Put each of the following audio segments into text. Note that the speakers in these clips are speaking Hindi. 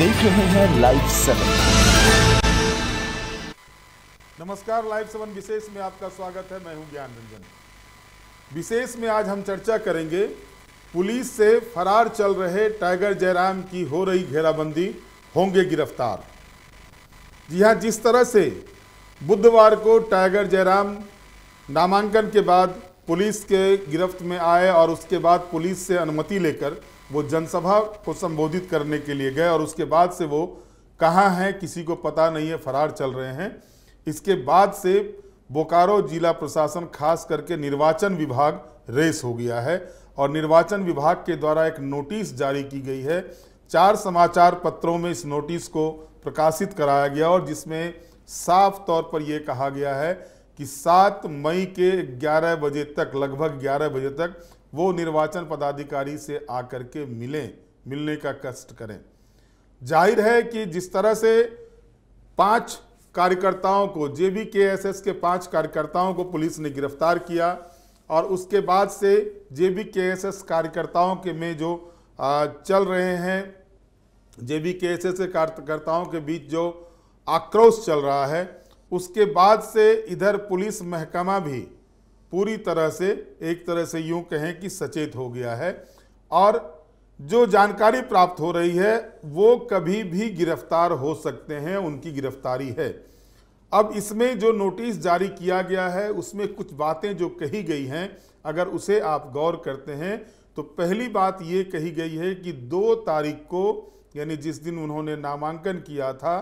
देख रहे हैं लाइव सेवन नमस्कार लाइव सेवन विशेष में आपका स्वागत है मैं हूं ज्ञान रंजन विशेष में आज हम चर्चा करेंगे पुलिस से फरार चल रहे टाइगर जयराम की हो रही घेराबंदी होंगे गिरफ्तार जी हाँ जिस तरह से बुधवार को टाइगर जयराम नामांकन के बाद पुलिस के गिरफ्त में आए और उसके बाद पुलिस से अनुमति लेकर वो जनसभा को संबोधित करने के लिए गए और उसके बाद से वो कहाँ हैं किसी को पता नहीं है फरार चल रहे हैं इसके बाद से बोकारो जिला प्रशासन खास करके निर्वाचन विभाग रेस हो गया है और निर्वाचन विभाग के द्वारा एक नोटिस जारी की गई है चार समाचार पत्रों में इस नोटिस को प्रकाशित कराया गया और जिसमें साफ तौर पर यह कहा गया है कि सात मई के ग्यारह बजे तक लगभग ग्यारह बजे तक वो निर्वाचन पदाधिकारी से आकर के मिलें मिलने का कष्ट करें जाहिर है कि जिस तरह से पांच कार्यकर्ताओं को बी के एस एस के पांच कार्यकर्ताओं को पुलिस ने गिरफ्तार किया और उसके बाद से बी के एस एस कार्यकर्ताओं के में जो चल रहे हैं बी के एस एस कार्यकर्ताओं के बीच जो आक्रोश चल रहा है उसके बाद से इधर पुलिस महकमा भी पूरी तरह से एक तरह से यूं कहें कि सचेत हो गया है और जो जानकारी प्राप्त हो रही है वो कभी भी गिरफ्तार हो सकते हैं उनकी गिरफ्तारी है अब इसमें जो नोटिस जारी किया गया है उसमें कुछ बातें जो कही गई हैं अगर उसे आप गौर करते हैं तो पहली बात ये कही गई है कि दो तारीख को यानी जिस दिन उन्होंने नामांकन किया था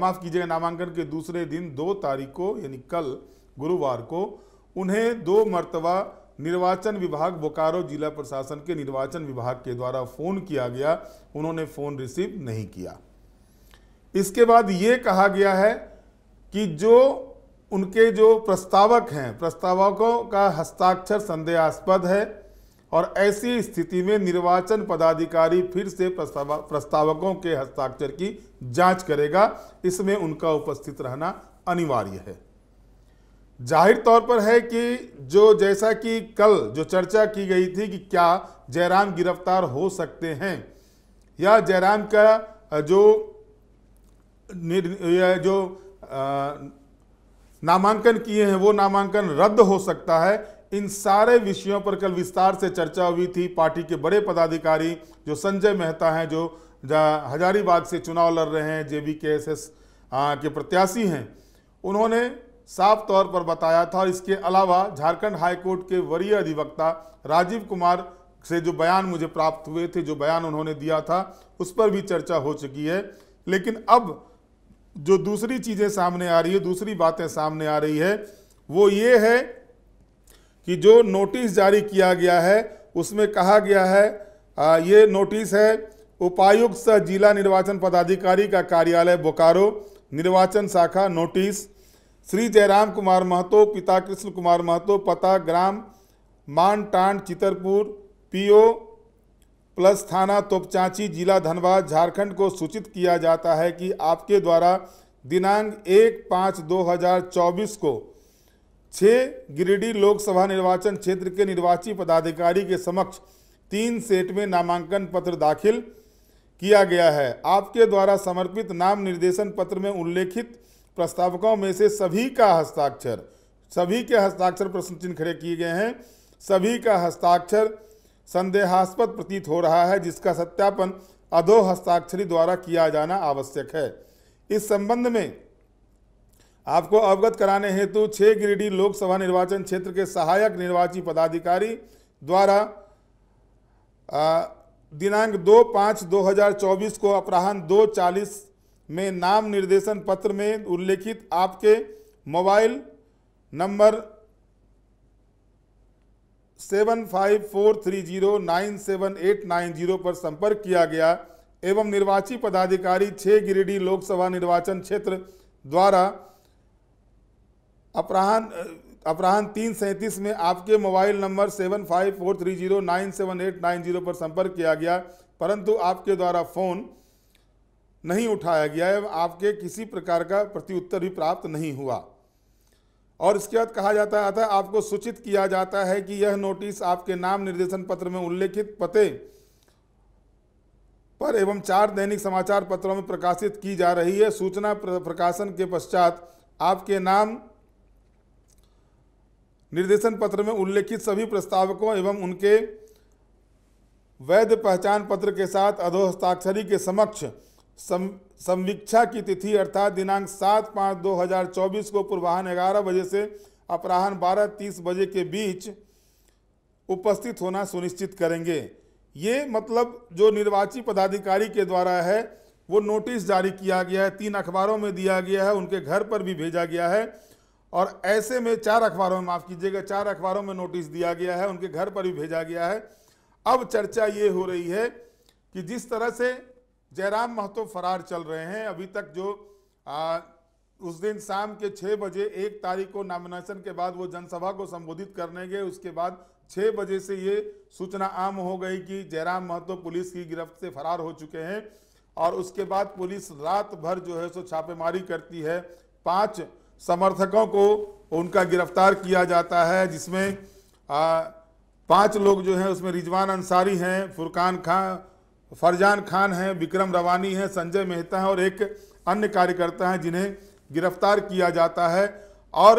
माफ़ कीजिएगा नामांकन के दूसरे दिन दो तारीख को यानी कल गुरुवार को उन्हें दो मरतबा निर्वाचन विभाग बोकारो जिला प्रशासन के निर्वाचन विभाग के द्वारा फ़ोन किया गया उन्होंने फ़ोन रिसीव नहीं किया इसके बाद ये कहा गया है कि जो उनके जो प्रस्तावक हैं प्रस्तावकों का हस्ताक्षर संदेहास्पद है और ऐसी स्थिति में निर्वाचन पदाधिकारी फिर से प्रस्तावकों के हस्ताक्षर की जांच करेगा इसमें उनका उपस्थित रहना अनिवार्य है जाहिर तौर पर है कि जो जैसा कि कल जो चर्चा की गई थी कि क्या जयराम गिरफ्तार हो सकते हैं या जयराम का जो जो नामांकन किए हैं वो नामांकन रद्द हो सकता है इन सारे विषयों पर कल विस्तार से चर्चा हुई थी पार्टी के बड़े पदाधिकारी जो संजय मेहता हैं जो हजारीबाग से चुनाव लड़ रहे हैं जे के एस के प्रत्याशी हैं उन्होंने साफ तौर पर बताया था और इसके अलावा झारखंड हाईकोर्ट के वरीय अधिवक्ता राजीव कुमार से जो बयान मुझे प्राप्त हुए थे जो बयान उन्होंने दिया था उस पर भी चर्चा हो चुकी है लेकिन अब जो दूसरी चीज़ें सामने आ रही है दूसरी बातें सामने आ रही है वो ये है कि जो नोटिस जारी किया गया है उसमें कहा गया है आ, ये नोटिस है उपायुक्त सह जिला निर्वाचन पदाधिकारी का कार्यालय बोकारो निर्वाचन शाखा नोटिस श्री जयराम कुमार महतो पिता कृष्ण कुमार महतो पता ग्राम मानटांड चितरपुर पीओ प्लस थाना तोपचांची जिला धनबाद झारखंड को सूचित किया जाता है कि आपके द्वारा दिनांक एक पाँच दो हजार चौबीस को छः गिरिडीह लोकसभा निर्वाचन क्षेत्र के निर्वाची पदाधिकारी के समक्ष तीन सेट में नामांकन पत्र दाखिल किया गया है आपके द्वारा समर्पित नाम निर्देशन पत्र में उल्लेखित प्रस्तावकों में से सभी का हस्ताक्षर सभी के हस्ताक्षर प्रश्न चिन्ह खड़े किए गए हैं सभी का हस्ताक्षर संदेहास्पद प्रतीत हो रहा है जिसका सत्यापन अधो हस्ताक्षरी द्वारा किया जाना आवश्यक है इस संबंध में आपको अवगत कराने हेतु छह गिरिडीह लोकसभा निर्वाचन क्षेत्र के सहायक निर्वाची पदाधिकारी द्वारा दिनांक दो पाँच दो हजार चौबीस को अपराह्न दो चालीस में नाम निर्देशन पत्र में उल्लेखित आपके mobile number seven five four three zero nine seven eight nine zero पर संपर्क किया गया एवं निर्वाची पदाधिकारी छः गिरिडीह लोकसभा निर्वाचन क्षेत्र द्वारा अपराहन अपराहन तीन सैंतीस में आपके mobile number seven five four three zero nine seven eight nine zero पर संपर्क किया गया परंतु आपके द्वारा फ़ोन नहीं उठाया गया है आपके किसी प्रकार का प्रत्युत्तर भी प्राप्त नहीं हुआ और इसके बाद कहा जाता है है आपको सूचित किया जाता है कि यह नोटिस आपके नाम निर्देशन पत्र में उल्लेखित पते पर एवं चार दैनिक समाचार पत्रों में प्रकाशित की जा रही है सूचना प्रकाशन के पश्चात आपके नाम निर्देशन पत्र में उल्लेखित सभी प्रस्तावकों एवं उनके वैध पहचान पत्र के साथ अधोहस्ताक्षरी के समक्ष समीक्षा संवीक्षा की तिथि अर्थात दिनांक सात पाँच दो हजार चौबीस को पूर्वाहन ग्यारह बजे से अपराहन बारह तीस बजे के बीच उपस्थित होना सुनिश्चित करेंगे ये मतलब जो निर्वाची पदाधिकारी के द्वारा है वो नोटिस जारी किया गया है तीन अखबारों में दिया गया है उनके घर पर भी भेजा गया है और ऐसे में चार अखबारों में माफ़ कीजिएगा चार अखबारों में नोटिस दिया गया है उनके घर पर भी भेजा गया है अब चर्चा ये हो रही है कि जिस तरह से जयराम महतो फरार चल रहे हैं अभी तक जो आ, उस दिन शाम के छः बजे एक तारीख को नामिनेशन के बाद वो जनसभा को संबोधित करने गए उसके बाद छः बजे से ये सूचना आम हो गई कि जयराम महतो पुलिस की गिरफ्त से फरार हो चुके हैं और उसके बाद पुलिस रात भर जो है सो छापेमारी करती है पांच समर्थकों को उनका गिरफ्तार किया जाता है जिसमें पांच लोग जो हैं उसमें रिजवान अंसारी हैं फुरकान खां तो फरजान खान हैं विक्रम रवानी हैं संजय मेहता हैं और एक अन्य कार्यकर्ता हैं जिन्हें गिरफ्तार किया जाता है और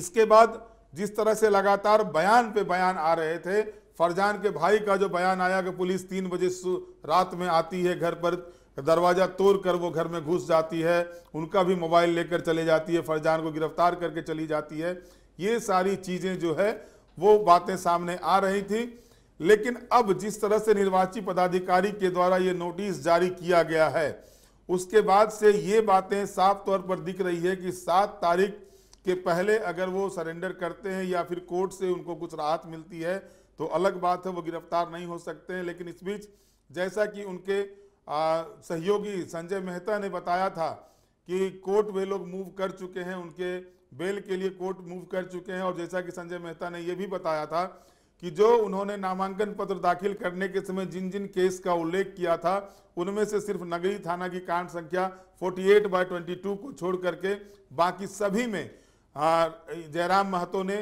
इसके बाद जिस तरह से लगातार बयान पे बयान आ रहे थे फरजान के भाई का जो बयान आया कि पुलिस तीन बजे रात में आती है घर पर दरवाज़ा तोड़ कर वो घर में घुस जाती है उनका भी मोबाइल लेकर चले जाती है फरजान को गिरफ्तार करके चली जाती है ये सारी चीज़ें जो है वो बातें सामने आ रही थी लेकिन अब जिस तरह से निर्वाची पदाधिकारी के द्वारा ये नोटिस जारी किया गया है उसके बाद से ये बातें साफ तौर पर दिख रही है कि सात तारीख के पहले अगर वो सरेंडर करते हैं या फिर कोर्ट से उनको कुछ राहत मिलती है तो अलग बात है वो गिरफ्तार नहीं हो सकते हैं लेकिन इस बीच जैसा कि उनके आ, सहयोगी संजय मेहता ने बताया था कि कोर्ट वे लोग मूव कर चुके हैं उनके बेल के लिए कोर्ट मूव कर चुके हैं और जैसा कि संजय मेहता ने यह भी बताया था कि जो उन्होंने नामांकन पत्र दाखिल करने के समय जिन जिन केस का उल्लेख किया था उनमें से सिर्फ नगरी थाना की कांड संख्या 48 एट बाय ट्वेंटी को छोड़ करके बाकी सभी में जयराम महतो ने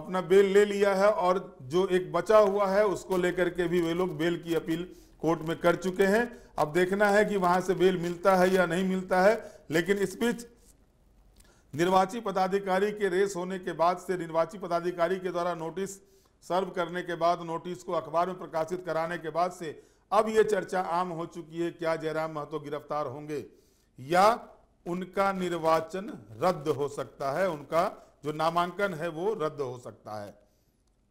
अपना बेल ले लिया है और जो एक बचा हुआ है उसको लेकर के भी वे लोग बेल की अपील कोर्ट में कर चुके हैं अब देखना है कि वहां से बेल मिलता है या नहीं मिलता है लेकिन इस बीच निर्वाची पदाधिकारी के रेस होने के बाद से निर्वाची पदाधिकारी के द्वारा नोटिस सर्व करने के बाद नोटिस को अखबार में प्रकाशित कराने के बाद से अब ये चर्चा आम हो चुकी है क्या जयराम महतो गिरफ्तार होंगे या उनका निर्वाचन रद्द हो सकता है उनका जो नामांकन है वो रद्द हो सकता है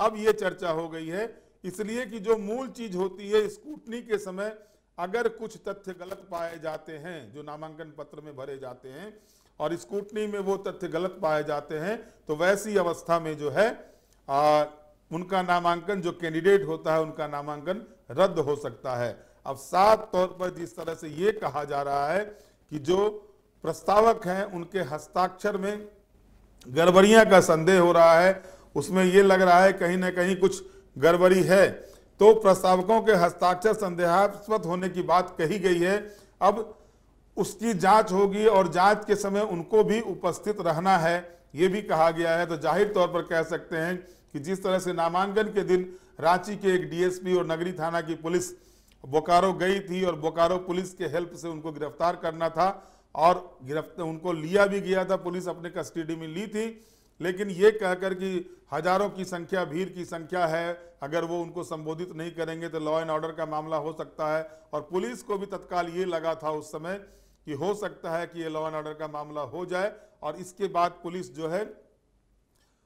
अब ये चर्चा हो गई है इसलिए कि जो मूल चीज होती है स्कूटनी के समय अगर कुछ तथ्य गलत पाए जाते हैं जो नामांकन पत्र में भरे जाते हैं और स्कूटनी में वो तथ्य गलत पाए जाते हैं तो वैसी अवस्था में जो है आ, उनका नामांकन जो कैंडिडेट होता है उनका नामांकन रद्द हो सकता है अब साफ तौर पर जिस तरह से ये कहा जा रहा है कि जो प्रस्तावक हैं उनके हस्ताक्षर में गड़बड़ियां का संदेह हो रहा है उसमें ये लग रहा है कहीं ना कहीं कुछ गड़बड़ी है तो प्रस्तावकों के हस्ताक्षर संदेहास्पद होने की बात कही गई है अब उसकी जांच होगी और जांच के समय उनको भी उपस्थित रहना है ये भी कहा गया है तो जाहिर तौर पर कह सकते हैं कि जिस तरह से नामांकन के दिन रांची के एक डीएसपी और नगरी थाना की पुलिस बोकारो गई थी और बोकारो पुलिस के हेल्प से उनको गिरफ्तार करना था और गिरफ्तार उनको लिया भी गया था पुलिस अपने कस्टडी में ली थी लेकिन ये कहकर कि हजारों की संख्या भीड़ की संख्या है अगर वो उनको संबोधित नहीं करेंगे तो लॉ एंड ऑर्डर का मामला हो सकता है और पुलिस को भी तत्काल ये लगा था उस समय कि हो सकता है कि ये लॉ एंड ऑर्डर का मामला हो जाए और इसके बाद पुलिस जो है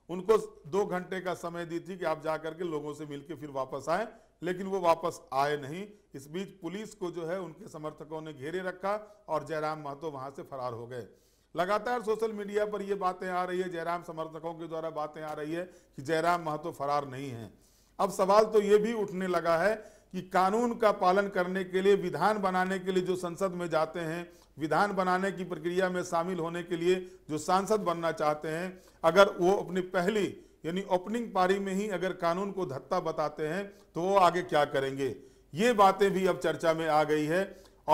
उनको दो घंटे का समय दी थी कि आप जाकर के लोगों से मिलकर फिर वापस आए लेकिन वो वापस आए नहीं इस बीच पुलिस को जो है उनके समर्थकों ने घेरे रखा और जयराम महतो वहां से फरार हो गए लगातार सोशल मीडिया पर ये बातें आ रही है जयराम समर्थकों के द्वारा बातें आ रही है कि जयराम महतो फरार नहीं है अब सवाल तो ये भी उठने लगा है कि कानून का पालन करने के लिए विधान बनाने के लिए जो संसद में जाते हैं विधान बनाने की प्रक्रिया में शामिल होने के लिए जो सांसद बनना चाहते हैं अगर वो अपनी पहली यानी ओपनिंग पारी में ही अगर कानून को धत्ता बताते हैं तो वो आगे क्या करेंगे ये बातें भी अब चर्चा में आ गई है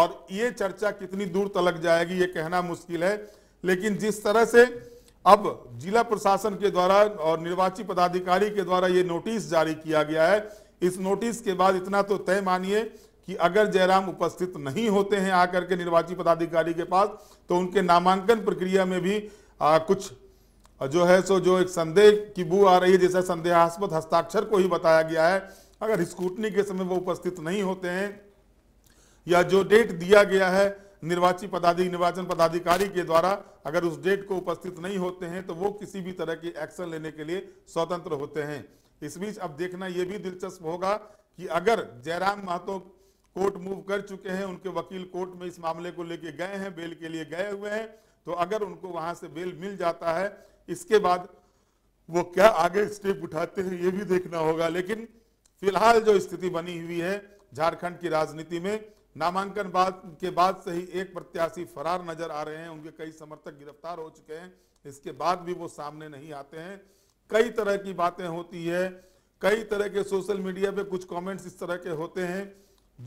और ये चर्चा कितनी दूर तलक जाएगी ये कहना मुश्किल है लेकिन जिस तरह से अब जिला प्रशासन के द्वारा और निर्वाची पदाधिकारी के द्वारा ये नोटिस जारी किया गया है इस नोटिस के बाद इतना तो तय मानिए कि अगर जयराम उपस्थित नहीं होते हैं आकर के निर्वाची पदाधिकारी के पास तो उनके नामांकन प्रक्रिया में भी आ, कुछ जो है सो जो एक संदेह की बू आ रही है जैसा संदेहास्पद हस्ताक्षर को ही बताया गया है अगर स्कूटनी के समय वो उपस्थित नहीं होते हैं या जो डेट दिया गया है निर्वाची पदाधिक निर्वाचन पदाधिकारी के द्वारा अगर उस डेट को उपस्थित नहीं होते हैं तो वो किसी भी तरह के एक्शन लेने के लिए स्वतंत्र होते हैं इस बीच अब देखना यह भी दिलचस्प होगा कि अगर जयराम महतो कोर्ट मूव कर चुके हैं उनके वकील कोर्ट में इस मामले को लेके गए हैं बेल के लिए गए हुए हैं तो अगर उनको वहां से बेल मिल जाता है इसके बाद वो क्या आगे स्टेप उठाते हैं ये भी देखना होगा लेकिन फिलहाल जो स्थिति बनी हुई है झारखंड की राजनीति में नामांकन बाद के बाद से ही एक प्रत्याशी फरार नजर आ रहे हैं उनके कई समर्थक गिरफ्तार हो चुके हैं इसके बाद भी वो सामने नहीं आते हैं कई तरह की बातें होती है कई तरह के सोशल मीडिया पे कुछ कमेंट्स इस तरह के होते हैं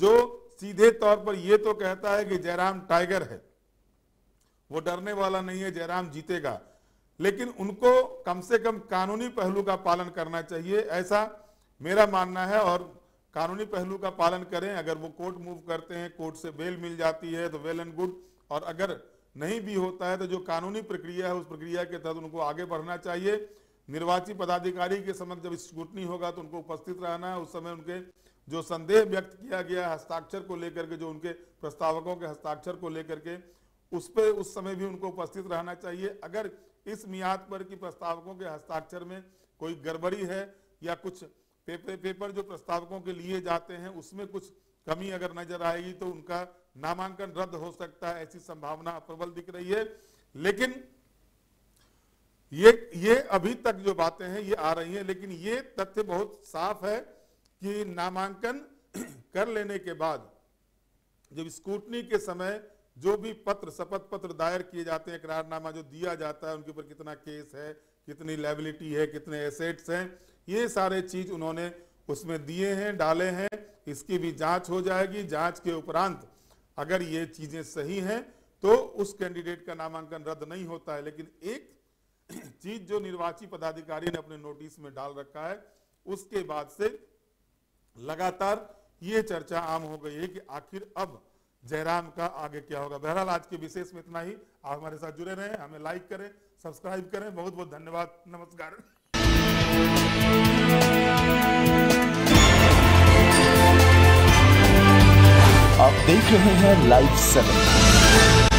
जो सीधे तौर पर यह तो कहता है कि जयराम टाइगर है वो डरने वाला नहीं है जयराम जीतेगा लेकिन उनको कम से कम कानूनी पहलू का पालन करना चाहिए ऐसा मेरा मानना है और कानूनी पहलू का पालन करें अगर वो कोर्ट मूव करते हैं कोर्ट से बेल मिल जाती है तो वेल एंड गुड और अगर नहीं भी होता है तो जो कानूनी प्रक्रिया है उस प्रक्रिया के तहत उनको आगे बढ़ना चाहिए निर्वाचित पदाधिकारी के समक्ष जब स्क्रूटनी होगा तो उनको उपस्थित रहना है उस समय उनके जो संदेह व्यक्त किया गया हस्ताक्षर को लेकर के जो उनके प्रस्तावकों के हस्ताक्षर को लेकर के उस पर उस समय भी उनको उपस्थित रहना चाहिए अगर इस मियाद पर कि प्रस्तावकों के हस्ताक्षर में कोई गड़बड़ी है या कुछ पेपर पेपर जो प्रस्तावकों के लिए जाते हैं उसमें कुछ कमी अगर नजर आएगी तो उनका नामांकन रद्द हो सकता है ऐसी संभावना प्रबल दिख रही है लेकिन ये ये अभी तक जो बातें हैं ये आ रही हैं लेकिन ये तथ्य बहुत साफ है कि नामांकन कर लेने के बाद जब स्कूटनी के समय जो भी पत्र शपथ पत्र दायर किए जाते हैं करारनामा जो दिया जाता है उनके ऊपर कितना केस है कितनी लाइबिलिटी है कितने एसेट्स हैं ये सारे चीज उन्होंने उसमें दिए हैं डाले हैं इसकी भी जांच हो जाएगी जांच के उपरांत अगर ये चीजें सही हैं तो उस कैंडिडेट का नामांकन रद्द नहीं होता है लेकिन एक चीज जो निर्वाची पदाधिकारी ने अपने नोटिस में डाल रखा है उसके बाद से लगातार ये चर्चा आम हो गई है कि आखिर अब जयराम का आगे क्या होगा बहरहाल आज के विशेष में इतना ही आप हमारे साथ जुड़े रहें हमें लाइक करें सब्सक्राइब करें बहुत बहुत धन्यवाद नमस्कार आप देख रहे हैं लाइव सेवन